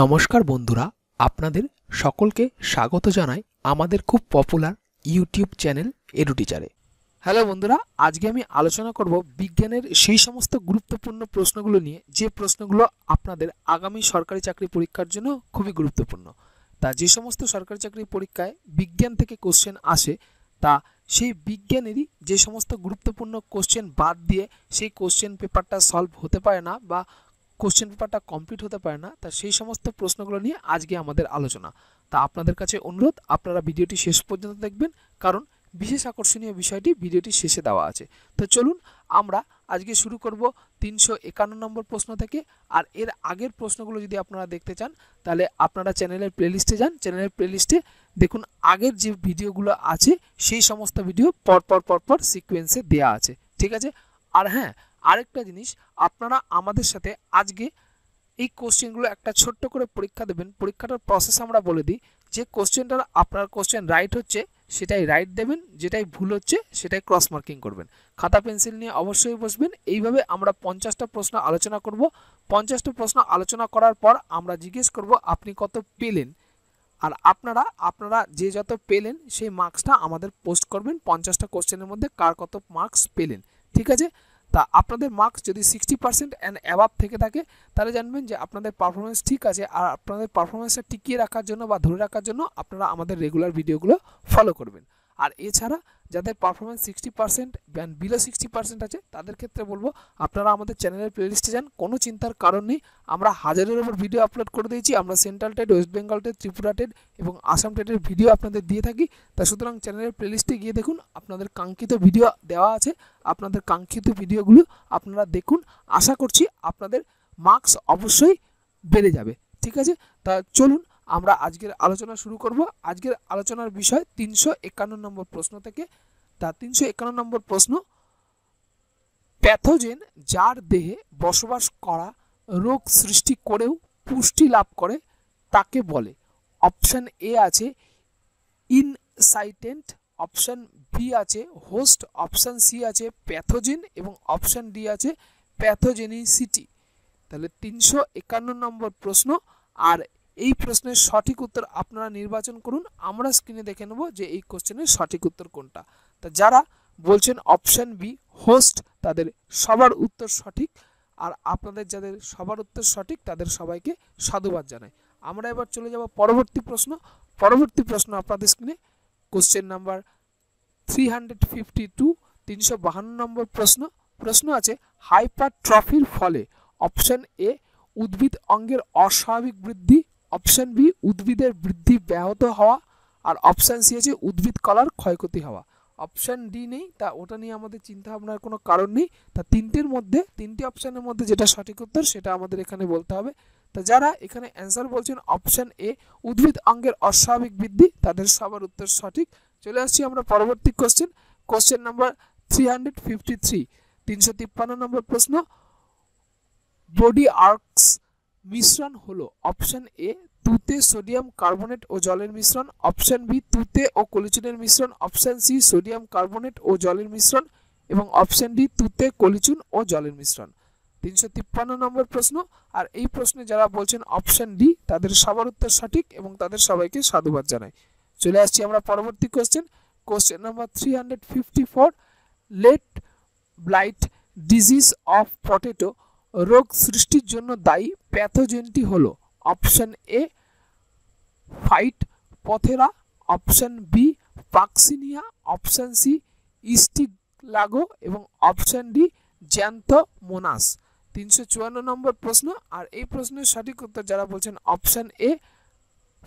নমস্কার বন্ধুরা আপনাদের সকলকে স্বাগত জানাই আমাদের খুব পপুলার ইউটিউব চ্যানেল এডুটিচারে হ্যালো বন্ধুরা আজকে আমি আলোচনা করব বিজ্ঞানের সেই সমস্ত গুরুত্বপূর্ণ প্রশ্নগুলো নিয়ে যে প্রশ্নগুলো আপনাদের আগামী সরকারি চাকরি পরীক্ষার জন্য খুবই গুরুত্বপূর্ণ তা যে সমস্ত সরকারি চাকরি পরীক্ষায় বিজ্ঞান থেকে কোশ্চেন আসে তা সেই বিজ্ঞানেরই যে সমস্ত গুরুত্বপূর্ণ কোশ্চেন বাদ দিয়ে সেই কোশ্চেন পেপারটা সলভ হতে পারে না বা কোশ্চেন পেপারটা কমপ্লিট হতে পারে না তা সেই সমস্ত প্রশ্নগুলো নিয়ে আজকে আমাদের আলোচনা তা আপনাদের কাছে অনুরোধ আপনারা ভিডিওটি শেষ পর্যন্ত দেখবেন কারণ বিশেষ আকর্ষণীয় বিষয়টি ভিডিওটি শেষে দেওয়া আছে তো চলুন আমরা আজকে শুরু করব তিনশো একান্ন নম্বর প্রশ্ন থেকে আর এর আগের প্রশ্নগুলো যদি আপনারা দেখতে চান তাহলে আপনারা চ্যানেলের প্লেলিস্টে যান চ্যানেলের প্লেলিস্টে দেখুন আগের যে ভিডিওগুলো আছে সেই সমস্ত ভিডিও পরপর পরপর সিকোয়েন্সে দেয়া আছে ঠিক আছে আর হ্যাঁ আরেকটা জিনিস আপনারা আমাদের সাথে আজকে এই কোশ্চেনগুলো একটা ছোট্ট করে পরীক্ষা দেবেন পরীক্ষাটার প্রসেস আমরা বলে দিই যে কোশ্চেনটার আপনার কোশ্চেন রাইট হচ্ছে সেটাই রাইট দেবেন যেটাই ভুল হচ্ছে সেটাই ক্রস মার্কিং করবেন খাতা পেন্সিল নিয়ে অবশ্যই বসবেন এইভাবে আমরা পঞ্চাশটা প্রশ্ন আলোচনা করব পঞ্চাশটা প্রশ্ন আলোচনা করার পর আমরা জিজ্ঞেস করব আপনি কত পেলেন আর আপনারা আপনারা যে যত পেলেন সেই মার্কসটা আমাদের পোস্ট করবেন পঞ্চাশটা কোশ্চেনের মধ্যে কার কত মার্কস পেলেন ঠিক আছে তা আপনাদের মার্কস যদি সিক্সটি পার্সেন্ট অ্যান্ড অ্যাবাভ থেকে থাকে তাহলে জানবেন যে আপনাদের পারফরমেন্স ঠিক আছে আর আপনাদের পারফরমেন্সটা টিকিয়ে রাখার জন্য বা ধরে রাখার জন্য আপনারা আমাদের রেগুলার ভিডিওগুলো ফলো করবেন আর এছাড়া যাদের performance sixty percent and below sixty percent আছে তাদের ক্ষেত্রে বলবো আপনারা আমাদের চ্যানেলের প্লেলিস্টে যান কোনো চিন্তার কারণ নেই আমরা হাজারের ওপর ভিডিও আপলোড করে দিয়েছি আমরা central TET West Bengal TET Tripura TET এবং আসাম টেডের ভিডিও আপনাদের দিয়ে থাকি তা সুতরাং চ্যানেলের প্লেলিস্টে গিয়ে দেখুন আপনাদের কাঙ্ক্ষিত ভিডিও দেওয়া আছে আপনাদের কাঙ্ক্ষিত ভিডিওগুলো আপনারা দেখুন আশা করছি আপনাদের মার্কস অবশ্যই বেড়ে যাবে ঠিক আছে তা চলুন আমরা আজকের আলোচনা শুরু করব আজকের আলোচনার বিষয় তিনশো একান্ন নম্বর প্রশ্ন থেকে তা তিনশো একান্ন নম্বর প্রশ্ন প্যাথোজেন যার দেহে বসবাস করা রোগ সৃষ্টি করেও পুষ্টি লাভ করে তাকে বলে অপশান এ আছে ইনসাইটেন্ট অপশান বি আছে হোস্ট অপশান সি আছে প্যাথোজেন এবং অপশান ডি আছে প্যাথোজেনিসিটি তাহলে তিনশো একান্ন নম্বর প্রশ্ন আর এই প্রশ্নের সঠিক উত্তর আপনারা নির্বাচন করুন আমরা স্ক্রিনে দেখে নেব যে এই কোশ্চেনের সঠিক উত্তর কোনটা তা যারা বলছেন অপশান বি হোস্ট তাদের সবার উত্তর সঠিক আর আপনাদের যাদের সবার উত্তর সঠিক তাদের সবাইকে সাধুবাদ জানাই আমরা এবার চলে যাব পরবর্তী প্রশ্ন পরবর্তী প্রশ্ন আপনাদের স্ক্রিনে question number three hundred fifty two তিনশো বাহান্ন নম্বর প্রশ্ন প্রশ্ন আছে হাইপার ট্রফির ফলে অপশান এ উদ্ভিদ অঙ্গের অস্বাভাবিক বৃদ্ধি অপশান বি উদ্ভিদের বৃদ্ধি ব্যাহত হওয়া আর অপশান সি হচ্ছে উদ্ভিদ কলার ক্ষয়ক্ষতি হওয়া অপশান ডি নেই তা ওটা নিয়ে আমাদের চিন্তা ভাবনার কোনো কারণ নেই তা তিনটির মধ্যে তিনটি অপশানের মধ্যে যেটা সঠিক উত্তর সেটা আমাদের এখানে বলতে হবে তা যারা এখানে অ্যান্সার বলছেন অপশান এ উদ্ভিদ অঙ্গের অস্বাভাবিক বৃদ্ধি তাদের সবার উত্তর সঠিক চলে আসছি আমরা পরবর্তী question question number three hundred fifty three তিনশো তিপ্পান্ন নম্বর প্রশ্ন বডি আর্কস মিশ্রণ হলো অপশন এ তুতে সোডিয়াম কার্বনেট ও জলের মিশ্রণ অপশন বি তুতে ও কলিচুনের মিশ্রণ অপশন সি সোডিয়াম কার্বনেট ও জলের মিশ্রণ এবং অপশন ডি তুতে কলিচুন ও জলের মিশ্রণ তিনশো তিপ্পান্ন নম্বর প্রশ্ন আর এই প্রশ্নে যারা বলছেন অপশন ডি তাদের সবার উত্তর সঠিক এবং তাদের সবাইকে সাধুবাদ জানাই চলে আসছি আমরা পরবর্তী question question number three hundred fifty four late blight disease of potato রোগ সৃষ্টির জন্য দায়ী প্যাথোজেনটি হল option A Phytophthora option B Puccinia option C Ustilago এবং অপশন ডি জ্যান্ত মোনাস তিনশো চুয়ান্ন নম্বর প্রশ্ন আর এই প্রশ্নের সঠিক উত্তর যারা বলছেন অপশান এ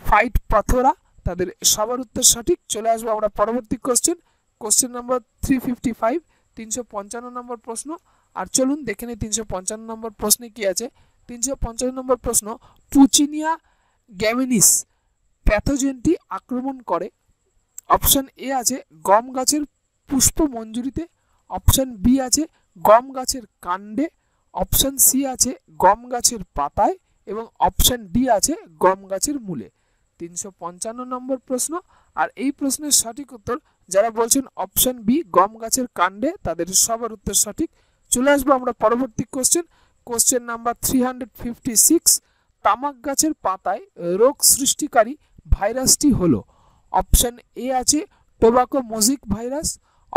ফাইট পাথরা তাদের সবার উত্তর সঠিক চলে আসবো আমরা পরবর্তী question question number three fifty five তিনশো পঞ্চান্ন নম্বর প্রশ্ন আর চলুন দেখে নিই তিনশো পঞ্চান্ন নম্বর প্রশ্নে কি আছে তিনশো পঞ্চান্ন নম্বর প্রশ্ন পুচিনিয়া গ্যামিনিস প্যাথোজেনটি আক্রমণ করে অপশান এ আছে গম গাছের পুষ্প মঞ্জুরিতে অপশান বি আছে গম গাছের কাণ্ডে অপশান সি আছে গম গাছের পাতায় এবং অপশান ডি আছে গম গাছের মূলে তিনশো পঞ্চান্ন নম্বর প্রশ্ন আর এই প্রশ্নের সঠিক উত্তর যারা বলছেন অপশান বি গম গাছের কাণ্ডে তাদের সবার উত্তর সঠিক চলে আসবো আমরা পরবর্তী question question number three hundred fifty six তামাক গাছের পাতায় রোগ সৃষ্টিকারী ভাইরাসটি হল অপশান এ আছে tobacco mosaic virus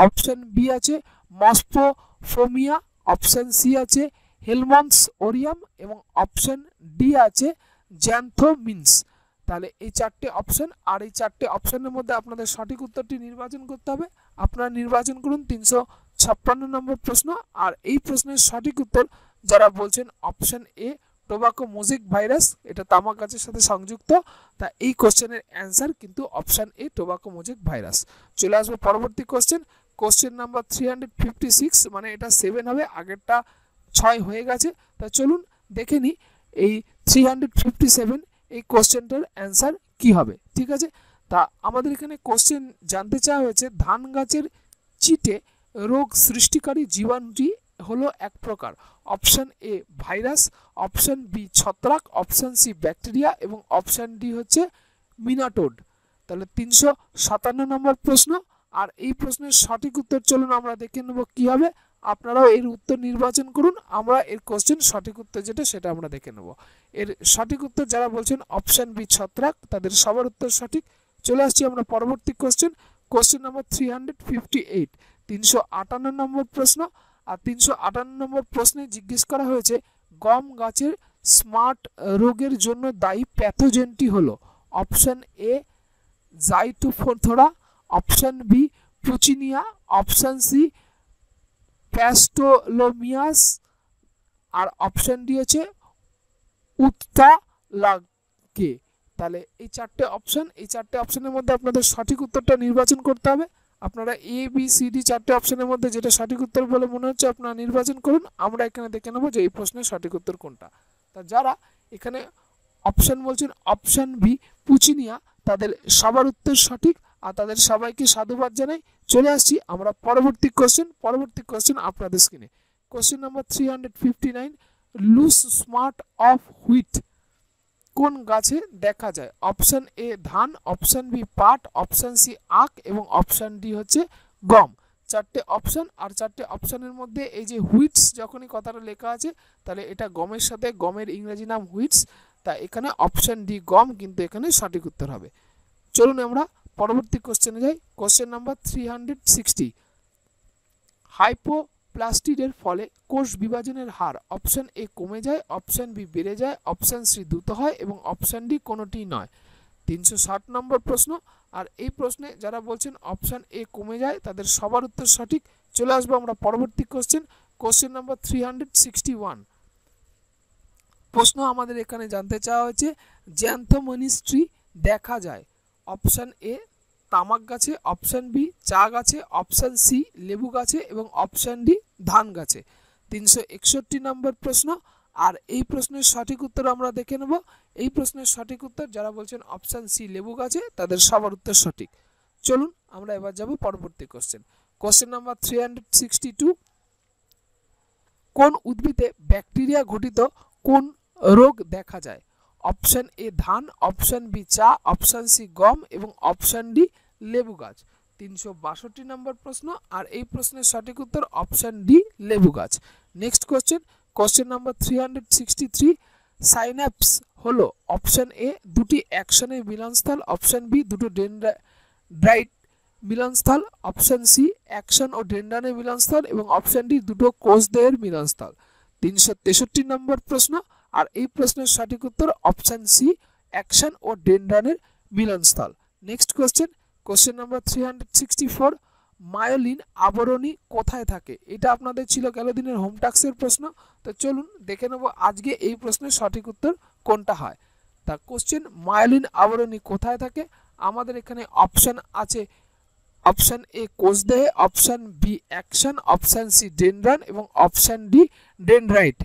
option B আছে মস্পোফোমিয়া অপশান সি আছে হেলমন্স ওরিয়াম এবং অপশান ডি আছে জ্যান্থোমিন্স তাহলে এই চারটে অপশান আর এই চারটে অপশানের মধ্যে আপনাদের সঠিক উত্তরটি নির্বাচন করতে হবে আপনারা নির্বাচন করুন তিনশো ছাপ্পান্ন নম্বর প্রশ্ন আর এই প্রশ্নের সঠিক উত্তর যারা বলছেন option A tobacco mosaic virus এটা তামাক গাছের সাথে সংযুক্ত তা এই কোশ্চেনের অ্যান্সার কিন্তু option A tobacco mosaic virus চলে আসবে পরবর্তী question question number three hundred fifty six মানে এটা সেভেন হবে আগেরটা ছয় হয়ে গেছে তা চলুন দেখে নিই এই থ্রি হান্ড্রেড ফিফটি সেভেন এই কোশ্চেনটার অ্যান্সার কি হবে ঠিক আছে তা আমাদের এখানে কোশ্চেন জানতে চাওয়া হয়েছে ধান গাছের চিটে রোগ সৃষ্টিকারী জীবাণুটি হলো এক প্রকার option A virus option B ছত্রাক অপশন সি ব্যাকটেরিয়া এবং অপশান ডি হচ্ছে মিনাটোড তাহলে তিনশো সাতান্ন নম্বর প্রশ্ন আর এই প্রশ্নের সঠিক উত্তর চলুন আমরা দেখে নেব কি হবে আপনারাও এর উত্তর নির্বাচন করুন আমরা এর কোশ্চেন সঠিক উত্তর যেটা সেটা আমরা দেখে নেব এর সঠিক উত্তর যারা বলছেন অপশান বি ছত্রাক তাদের সবার উত্তর সঠিক চলে আসছি আমরা পরবর্তী question question number three hundred fifty eight তিনশো আটান্ন নম্বর প্রশ্ন আর তিনশো আটান্ন নম্বর প্রশ্নে জিজ্ঞেস করা হয়েছে গম গাছের স্মার্ট রোগের জন্য দায়ী প্যাথোজেনটি হল option A Phytophthora option B Puccinia option C প্যাস্টোলোমিয়াস আর অপশান ডি হচ্ছে উত্তা লাগে তাহলে এই চারটে অপশান এই চারটে অপশানের মধ্যে আপনাদের সঠিক উত্তরটা নির্বাচন করতে হবে আপনারা এ বি সি ডি চারটে অপশনের মধ্যে যেটা সঠিক উত্তর বলে মনে হচ্ছে আপনারা নির্বাচন করুন আমরা এখানে দেখে নেব যে এই প্রশ্নের সঠিক উত্তর কোনটা তা যারা এখানে অপশান বলছেন অপশান বি পুচিনিয়া তাদের সবার উত্তর সঠিক আর তাদের সবাইকে সাধুবাদ জানাই চলে আসছি আমরা পরবর্তী কোশ্চেন পরবর্তী কোশ্চেন আপনাদের স্ক্রিনে question number three hundred fifty nine loose smut of wheat কোন গাছে দেখা যায় অপশান এ ধান অপশন বি পাট অপশান সি আখ এবং অপশান ডি হচ্ছে গম চারটে অপশান আর চারটে অপশানের মধ্যে এই যে হুইটস যখনই কথাটা লেখা আছে তাহলে এটা গমের সাথে গমের ইংরেজি নাম হুইটস তা এখানে অপশন ডি গম কিন্তু এখানে সঠিক উত্তর হবে চলুন আমরা পরবর্তী কোশ্চেনে যাই question number three hundred sixty হাইপো প্লাস্টিডের ফলে কোষ বিভাজনের হার অপশন এ কমে যায় অপশন বি বেড়ে যায় অপশন সি দ্রুত হয় এবং অপশন ডি কোনোটি নয় তিনশো ষাট নম্বর প্রশ্ন আর এই প্রশ্নে যারা বলছেন অপশান এ কমে যায় তাদের সবার উত্তর সঠিক চলে আসবো আমরা পরবর্তী question question number three hundred sixty one প্রশ্ন আমাদের এখানে জানতে চাওয়া হয়েছে জ্যান্থোমনিস্ট্রি দেখা যায় অপশান এ তামাক গাছে অপশান বি চা গাছে অপশান সি লেবু গাছে এবং অপশান ডি ধান গাছে তিনশো একষট্টি নম্বর প্রশ্ন আর এই প্রশ্নের সঠিক উত্তর আমরা দেখে নেব এই প্রশ্নের সঠিক উত্তর যারা বলছেন অপশান সি লেবু গাছে তাদের সবার উত্তর সঠিক চলুন আমরা এবার যাব পরবর্তী question question number three hundred sixty two কোন উদ্ভিদে ব্যাকটেরিয়া ঘটিত কোন রোগ দেখা যায় অপশান এ ধান অপশান বি চা অপশান সি গম এবং অপশান ডি লেবু গাছ তিনশো বাষট্টি নম্বর প্রশ্ন আর এই প্রশ্নের সঠিক উত্তর অপশান ডি লেবু গাছ next question question number three hundred sixty three synapse হলো অপশান এ দুটি অ্যাকশনের মিলনস্থল অপশান বি দুটো ডেন্ড্রা ড্রাইট মিলনস্থল অপশান সি অ্যাকশন ও ডেন্ডানের মিলনস্থল এবং অপশান ডি দুটো কোষদেহের মিলনস্থল তিনশো তেষট্টি নম্বর প্রশ্ন আর এই প্রশ্নের সঠিক উত্তর অপশান সি অ্যাকশন ও ডেন্ডানের মিলনস্থল next question question number three hundred sixty four myelin আবরণী কোথায় থাকে এটা আপনাদের ছিল গেল দিনের হোম টাক্সের প্রশ্ন তো চলুন দেখে নেব আজকে এই প্রশ্নের সঠিক উত্তর কোনটা হয় তা কোশ্চেন মায়োলিন আবরণী কোথায় থাকে আমাদের এখানে অপশান আছে অপশান এ কোষদেহে option B axon option C dendron এবং অপশান ডি ডেনড্রাইট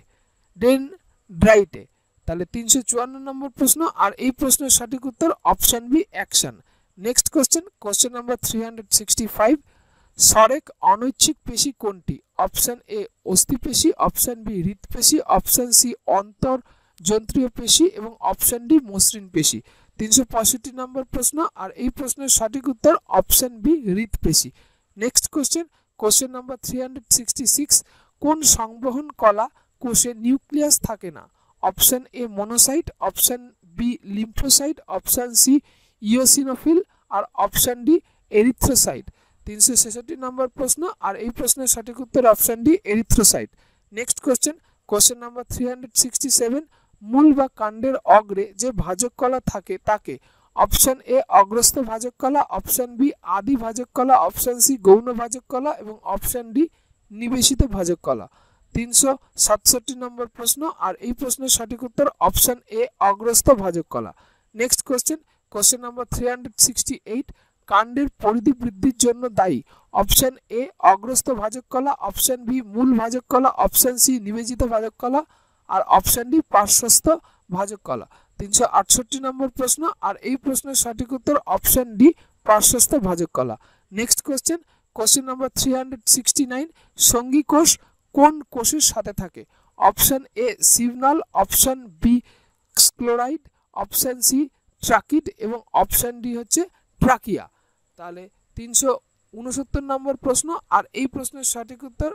ডেনড্রাইটে তাহলে তিনশো চুয়ান্ন নম্বর প্রশ্ন আর এই প্রশ্নের সঠিক উত্তর option B axon next question question number three hundred sixty five সরেক অনৈচ্ছিক পেশি কোনটি অপশান এ অস্থিপেশি অপশান বি হৃৎপেশি অপশান সি অন্তর যন্ত্রীয় পেশি এবং অপশান ডি মসৃণ পেশি তিনশো পঁয়ষট্টি নম্বর প্রশ্ন আর এই প্রশ্নের সঠিক উত্তর অপশান বি হৃৎপেশি next question question number three hundred sixty six কোন সংবহন কলা কোষে নিউক্লিয়াস থাকে না option A monocyte option B lymphocyte option C eosinophil আর অপশান ডি এরিথ্রোসাইট তিনশো ছেষট্টি নম্বর প্রশ্ন আর এই প্রশ্নের সঠিক উত্তর option D erythrocyte next question question number three hundred sixty seven মূল বা কাণ্ডের অগ্রে যে ভাজক কলা থাকে তাকে অপশান এ অগ্রস্থ ভাজক কলা অপশান বি আদি ভাজক কলা অপশান সি গৌণ ভাজক কলা এবং অপশান ডি নিবেশিত ভাজক কলা তিনশো সাতষট্টি নম্বর প্রশ্ন আর এই প্রশ্নের সঠিক উত্তর অপশান এ অগ্রস্থ ভাজক কলা next question question number three hundred sixty eight কাণ্ডের পরিধি বৃদ্ধির জন্য দায়ী অপশন এ অগ্রস্ত ভাজক কলা অপশন বি মূল ভাজক কলা অপশন সি নিবেজিত ভাজক কলা আর অপশন ডি পার্শ্বস্থ ভাজক কলা তিনশো আটষট্টি নম্বর প্রশ্ন আর এই প্রশ্নের সঠিক উত্তর অপশন ডি পার্শ্বস্ত ভাজক কলা next question question number three hundred sixty nine সঙ্গী কোষ কোন কোষের সাথে থাকে option A signal option B chloride option C tracheid এবং অপশান ডি হচ্ছে ট্রাকিয়া তাহলে তিনশো উনসত্তর নম্বর প্রশ্ন আর এই প্রশ্নের সঠিক উত্তর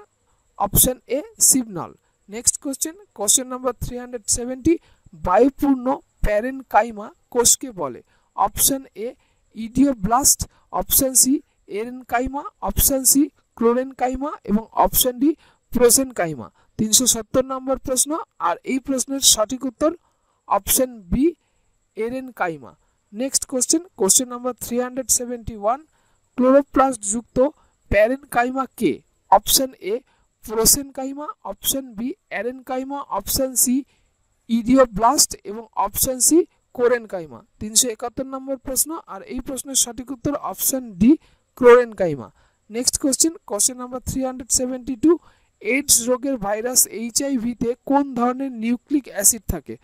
অপশান এ সিবনল next question question number three hundred seventy বায়ুপূর্ণ প্যারেন কাইমা কোষকে বলে option A blast option C aerenchyma option C chlorenchyma এবং অপশান ডি প্রোসেন কাইমা তিনশো সত্তর নম্বর প্রশ্ন আর এই প্রশ্নের সঠিক উত্তর option B aerenchyma next question question number three hundred seventy one ক্লোরোপ্লাস্টযুক্ত প্যারেন কাইমা কে option A prosenchyma option B aerenchyma option C ইডিওব্লাস্ট এবং অপশন সি কোরেন কাইমা তিনশো একাত্তর নম্বর প্রশ্ন আর এই প্রশ্নের সঠিক উত্তর option D chlorenchyma next question question number three hundred seventy two AIDS রোগের ভাইরাস এইচআইভিতে কোন ধরনের নিউক্লিক অ্যাসিড থাকে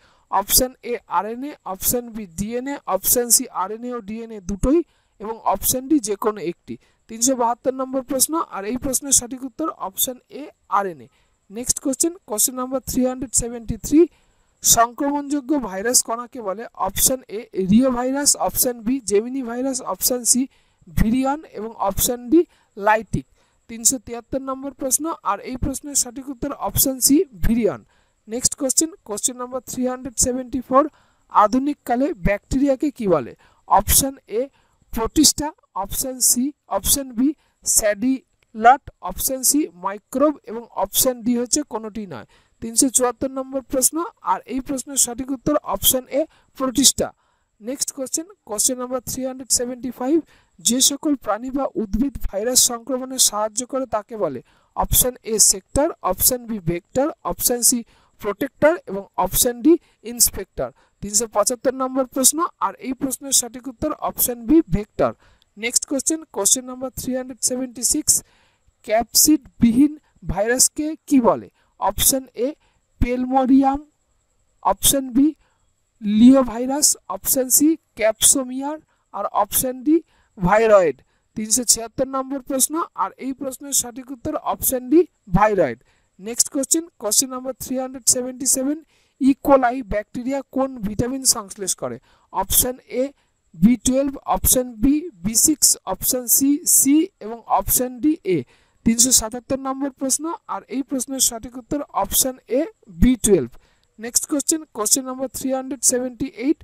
option A RNA option B DNA option C RNA ও ডিএনএ দুটোই এবং অপশান ডি যে কোনো একটি তিনশো বাহাত্তর নম্বর প্রশ্ন আর এই প্রশ্নের সঠিক উত্তর option A RNA next question question number three hundred seventy three সংক্রমণযোগ্য ভাইরাস কণাকে বলে option A reo virus option B Gemini virus option C virion এবং অপশান ডি লাইটিক তিনশো তিয়াত্তর নম্বর প্রশ্ন আর এই প্রশ্নের সঠিক উত্তর option C virion next question question number three hundred seventy four আধুনিককালে ব্যাকটেরিয়াকে কি বলে অপশান এ প্রতিষ্ঠা অপশান সি অপশান বি স্যাডিলাট অপশান সি মাইক্রোব এবং অপশান ডি হচ্ছে কোনোটি নয় তিনশো চুয়াত্তর নম্বর প্রশ্ন আর এই প্রশ্নের সঠিক উত্তর অপশান এ প্রতিষ্ঠা next question question number three hundred seventy five যে সকল প্রাণী বা উদ্ভিদ ভাইরাস সংক্রমণে সাহায্য করে তাকে বলে option A sector option B vector option C protector এবং অপশন ডি ইন্সপেক্টর 375 নম্বর প্রশ্ন আর এই প্রশ্নের সঠিক উত্তর option B vector next question question number 376 capsid বিহিন ভাইরাস কে কি বলে অপশন এ পেলমোরিয়াম অপশন বি লিওভাইরাস অপশন সি ক্যাপসোমিয়ার আর অপশন ডি ভাইরয়েড 376 নম্বর প্রশ্ন আর এই প্রশ্নের সঠিক উত্তর option D viroid next question question number three hundred seventy seven E coli bacteria কোন ভিটামিন সংশ্লেষ করে option A B twelve option B B six option C C এবং অপশান ডি এ তিনশো সাতাত্তর নম্বর প্রশ্ন আর এই প্রশ্নের সঠিক উত্তর option A B twelve next question question number three hundred seventy eight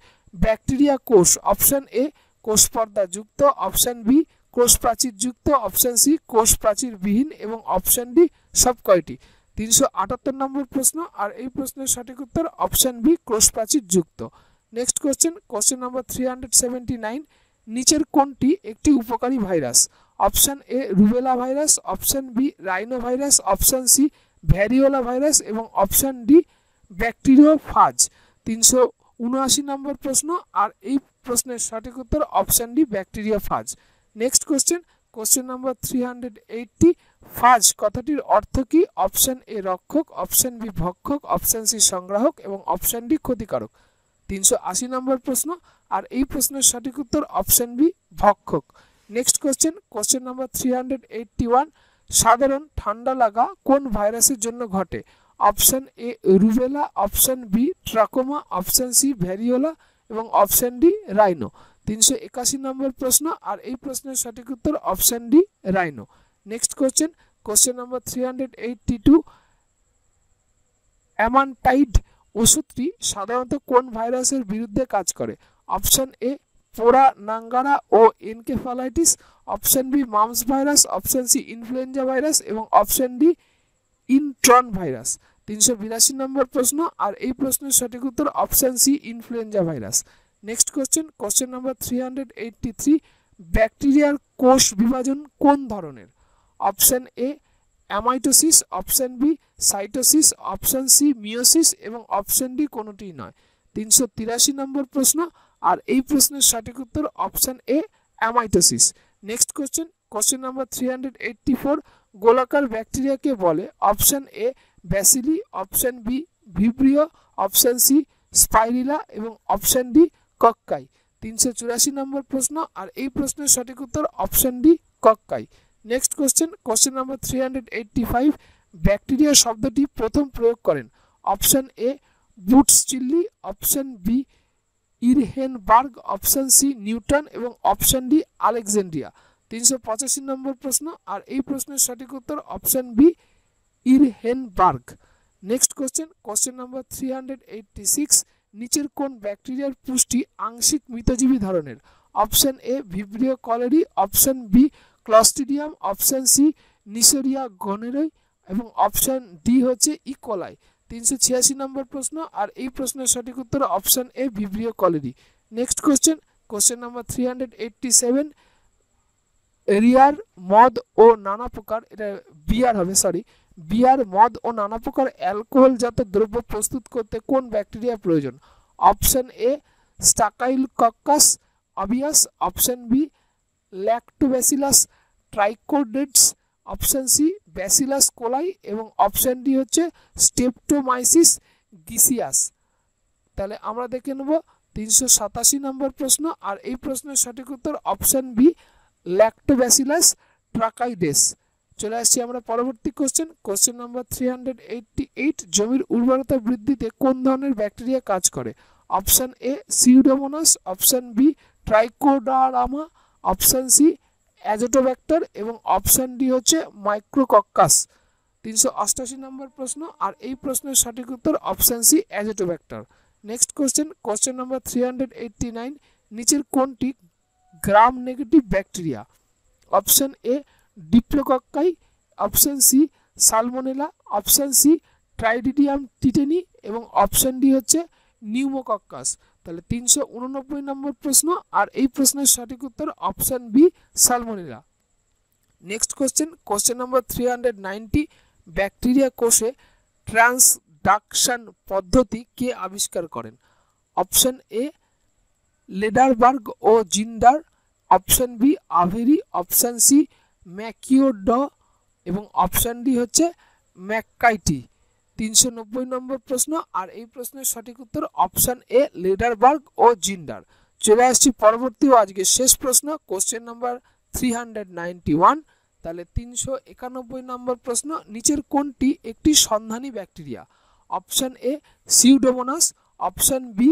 bacteria কোষ অপশান এ কোষ পর্দা যুক্ত অপশান বি কোষ প্রাচীর যুক্ত অপশান সি কোষ প্রাচীর বিহীন এবং অপশান ডি সব কয়টি তিনশো আটাত্তর নম্বর প্রশ্ন আর এই প্রশ্নের সঠিক উত্তর অপশান বি প্রাচীর যুক্ত next question question number three hundred seventy nine নিচের কোনটি একটি উপকারী virus option A rubella virus option B rhino virus option C variola virus এবং অপশান ডি ব্যাকটেরিয়া ফাজ তিনশো উনআশি নম্বর প্রশ্ন আর এই প্রশ্নের সঠিক উত্তর option D bacteria phage next question question number three hundred eighty phage কথাটির অর্থ কি অপশন এ রক্ষক অপশন বি ভক্ষক অপশন সি সংগ্রাহক এবং অপশন ডি ক্ষতিকারক তিনশো আশি নম্বর প্রশ্ন আর এই প্রশ্নের সঠিক উত্তর অপশন বি ভক্ষক next question question number three hundred eighty one সাধারণ ঠান্ডা লাগা কোন ভাইরাসের জন্য ঘটে option A rubella option B trachoma option C variola এবং অপশন ডি রাইনো তিনশো একাশি নম্বর প্রশ্ন আর এই প্রশ্নের সঠিক উত্তর option D rhino next question question number three hundred eighty two amantadine ওষুধটি সাধারণত কোন ভাইরাসের বিরুদ্ধে কাজ করে অপশান এ পোড়া নাঙ্গারা ও encephalitis option B mumps virus option C influenza virus এবং অপশান ডি ইনট্রন ভাইরাস তিনশো বিরাশি নম্বর প্রশ্ন আর এই প্রশ্নের সঠিক উত্তর option C influenza virus next question question number three hundred eighty three ব্যাকটেরিয়ার কোষ বিভাজন কোন ধরনের option A amitosis option B cytosis option C meiosis এবং অপশান ডি কোনোটি নয় তিনশো তিরাশি নম্বর প্রশ্ন আর এই প্রশ্নের সঠিক উত্তর option A amitosis next question question number three hundred eighty four গোলাকার ব্যাকটেরিয়াকে বলে option A bacilli option B vibrio option C spirilla এবং অপশান ডি কক্কাই তিনশো চুরাশি নম্বর প্রশ্ন আর এই প্রশ্নের সঠিক উত্তর option D cocci next question question number three hundred eighty five bacteria শব্দটি প্রথম প্রয়োগ করেন অপশন এ বুটস চিল্লি option B Ehrenberg option C Newton এবং অপশন ডি আলেকজান্ড্রিয়া তিনশো পঁচাশি নম্বর প্রশ্ন আর এই প্রশ্নের সঠিক উত্তর option B Ehrenberg next question question number three hundred eighty six নিচের কোন ব্যাকটেরিয়ার পুষ্টি আংশিক মৃতজীবী ধরনের option A Vibrio cholerae option B Clostridium option C নিসোরিয়া gonorrhoeae এবং অপশন ডি হচ্ছে ইকোলাই তিনশো ছিয়াশি নম্বর প্রশ্ন আর এই প্রশ্নের সঠিক উত্তর option A Vibrio cholerae next question question number three hundred eighty seven রিয়ার মদ ও নানা প্রকার এটা বিয়ার হবে সরি বিয়ার মদ ও নানা প্রকার অ্যালকোহল জাত দ্রব্য প্রস্তুত করতে কোন ব্যাকটেরিয়া প্রয়োজন অপশন এ কক্কাস অবিয়াস অপশন বি ল্যাক্টোব্যাসিলাস ট্রাইকোডেটস অপশন সি ব্যাসিলাস কোলাই এবং অপশন ডি হচ্ছে স্টেপটোমাইসিস গিসিয়াস তাহলে আমরা দেখে নেব তিনশো সাতাশি নম্বর প্রশ্ন আর এই প্রশ্নের সঠিক উত্তর অপশন বি ল্যাক্টোব্যাসিলাস ট্রাকাইডেস চলে আসছি আমরা পরবর্তী question question number three hundred eight জমির উর্বরতা বৃদ্ধিতে কোন ধরনের ব্যাকটেরিয়া কাজ করে option A Pseudomonas option B Trichoderma option C Azotobacter এবং অপশান ডি হচ্ছে মাইক্রোকক্কাস তিনশো অষ্টাশি নম্বর প্রশ্ন আর এই প্রশ্নের সঠিক উত্তর option C Azotobacter next question question number three hundred eighty nine নিচের কোনটি gram negative bacteria option A Diplococci option C Salmonella option C ট্রাইডিডিয়াম টিটেনি এবং অপশন ডি হচ্ছে নিউমোকক্কাস তাহলে তিনশো উননব্বই নম্বর প্রশ্ন আর এই প্রশ্নের সঠিক উত্তর option B Salmonella next question question number three hundred ninety bacteria কোষে ট্রান্সডাকশন পদ্ধতি কে আবিষ্কার করেন অপশন এ লেডারবার্গ ও Zinder option B Avery option C MacLeod এবং অপশান ডি হচ্ছে ম্যাককাইটি তিনশো নব্বই নম্বর প্রশ্ন আর এই প্রশ্নের সঠিক উত্তর অপশান এ লেডারবার্গ ও জিন্ডার চলে আসছি পরবর্তী ও আজকের শেষ প্রশ্ন question number three hundred ninety one তাহলে তিনশো একানব্বই নম্বর প্রশ্ন নিচের কোনটি একটি সন্ধানী bacteria option A Pseudomonas option B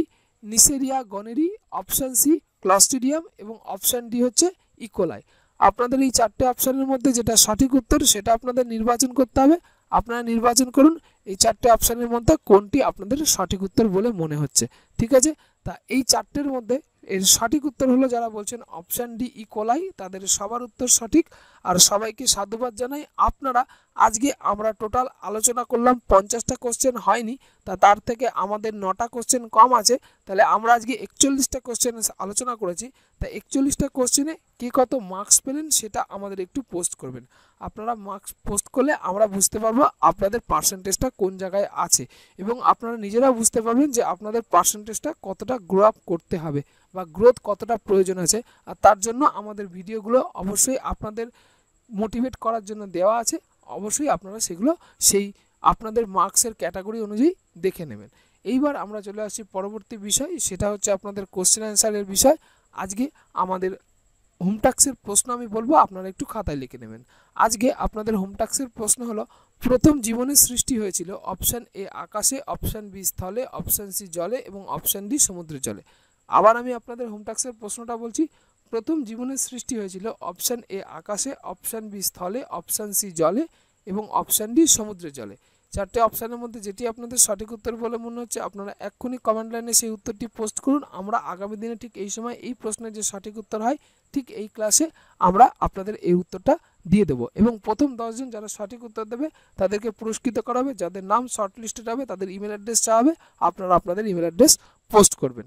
Neisseria gonorrhoeae option C Clostridium এবং অপশান ডি হচ্ছে ইকোলাই আপনাদের এই চারটে অপশানের মধ্যে যেটা সঠিক উত্তর সেটা আপনাদের নির্বাচন করতে হবে আপনারা নির্বাচন করুন এই চারটে অপশানের মধ্যে কোনটি আপনাদের সঠিক উত্তর বলে মনে হচ্ছে ঠিক আছে তা এই চারটের মধ্যে এর সঠিক উত্তর হলো যারা বলছেন অপশান ডি ইকোলাই তাদের সবার উত্তর সঠিক আর সবাইকে সাধুবাদ জানাই আপনারা আজকে আমরা টোটাল আলোচনা করলাম পঞ্চাশটা কোশ্চেন হয়নি তা তার থেকে আমাদের নটা কোশ্চেন কম আছে তাহলে আমরা আজকে একচল্লিশটা কোশ্চেন আলোচনা করেছি তা একচল্লিশটা কোশ্চেনে কে কত মার্কস পেলেন সেটা আমাদের একটু পোস্ট করবেন আপনারা মার্কস পোস্ট করলে আমরা বুঝতে পারবো আপনাদের পার্সেন্টেজটা কোন জায়গায় আছে এবং আপনারা নিজেরা বুঝতে পারবেন যে আপনাদের পার্সেন্টেজটা কতটা গ্রো আপ করতে হবে বা গ্রোথ কতটা প্রয়োজন আছে আর তার জন্য আমাদের ভিডিওগুলো অবশ্যই আপনাদের মোটিভেট করার জন্য দেওয়া আছে অবশ্যই আপনারা সেগুলো সেই আপনাদের মার্কসের ক্যাটাগরি অনুযায়ী দেখে নেবেন এইবার আমরা চলে আসছি পরবর্তী বিষয় সেটা হচ্ছে আপনাদের কোশ্চেন অ্যান্সারের বিষয় আজকে আমাদের হোমটাক্সের প্রশ্ন আমি বলবো আপনারা একটু খাতায় লিখে নেবেন আজকে আপনাদের হোমটাক্সের প্রশ্ন হলো প্রথম জীবনের সৃষ্টি হয়েছিল অপশান এ আকাশে অপশান বি স্থলে অপশান সি জলে এবং অপশান ডি সমুদ্রের জলে আবার আমি আপনাদের হোমটাক্সের প্রশ্নটা বলছি প্রথম জীবনের সৃষ্টি হয়েছিল অপশান এ আকাশে অপশান বি স্থলে অপশান সি জলে এবং অপশান ডি সমুদ্রের জলে চারটে অপশানের মধ্যে যেটি আপনাদের সঠিক উত্তর বলে মনে হচ্ছে আপনারা এক্ষুনি কমেন্ট লাইনে সেই উত্তরটি পোস্ট করুন আমরা আগামী দিনে ঠিক এই সময় এই প্রশ্নের যে সঠিক উত্তর হয় ঠিক এই ক্লাসে আমরা আপনাদের এই উত্তরটা দিয়ে দেবো এবং প্রথম দশজন যারা সঠিক উত্তর দেবে তাদেরকে পুরস্কৃত করা হবে যাদের নাম শর্ট লিস্টেড হবে তাদের ইমেল অ্যাড্রেস চাওয়া হবে আপনারা আপনাদের ইমেল অ্যাড্রেস পোস্ট করবেন